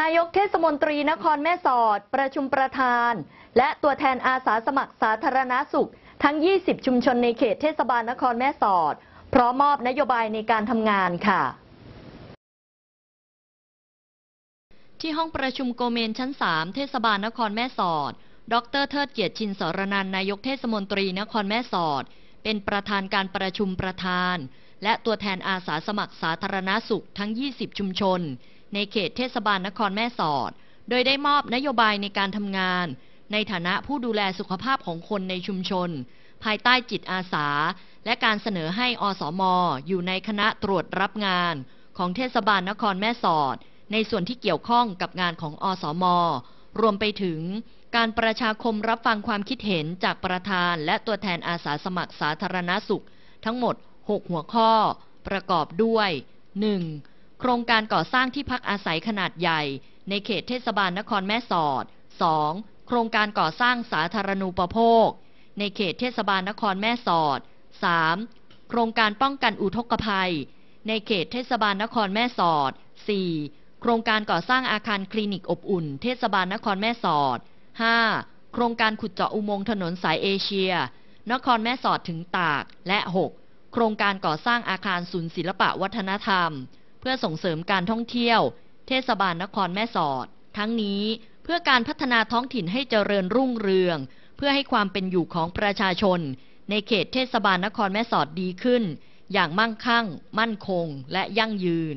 นายกเทศมนตรีนครแม่สอด ประชุมประธาน และตัวแทนอาสาสมัครสาธารณาสุข ทั้ง 20 ชุมชนในเขตเทศบาลนครแม่สอดพร้อมมอบนโยบายในการทำงานค่ะ ที่ห้องประชุมโกเมนชั้น 3 เทศบาลนครแม่สอด ดรเทิดเกียรติชินสรนันนายกเทศมนตรีนครแม่สอด เป็นประธานการประชุมประธานและตัวแทนอาสาสมัครสาธารณาสุขทั้ง 20 ชุมชน ในเขตเทศบาลนครแม่สอด โดยได้มอบนโยบายในการทำงาน ในฐานะผู้ดูแลสุขภาพของคนในชุมชน ภายใต้จิตอาสา และการเสนอให้อสมออยู่ในคณะตรวจรับงานของเทศบาลนครแม่สอด ในส่วนที่เกี่ยวข้องกับงานของอสมอรวมไปถึง การประชาคมรับฟังความคิดเห็นจากประธาน และตัวแทนอาสาสมัครสาธารณสุข ทั้งหมด6หัวข้อประกอบด้วย 1. โครงการก่อสร้างที่พักอาศัยขนาดใหญ่ ในเขตเทศบาลนครแม่สอด 2. โครงการก่อสร้างสาธารณูปโภค ในเขตเทศบาลนครแม่สอด 3. โครงการป้องกันอุทกภัย ในเขตเทศบาลนครแม่สอด 4. โครงการก่อสร้างอาคารคลินิกอบอุ่น เทศบาลนครแม่สอด 5. โครงการขุดเจาะอุโมงค์ถนนสายเอเชีย นครแม่สอดถึงตาก และ 6โครงการก่อสร้างอาคารศูนย์ศิลปะวัฒนธรรม เพื่อส่งเสริมการท่องเที่ยวเทศบาลนครแม่สอด ทั้งนี้เพื่อการพัฒนาท้องถิ่นให้เจริญรุ่งเรือง เพื่อให้ความเป็นอยู่ของประชาชน ในเขตเทศบาลนครแม่สอดดีขึ้น อย่างมั่งคั่ง มั่นคง และยั่งยืน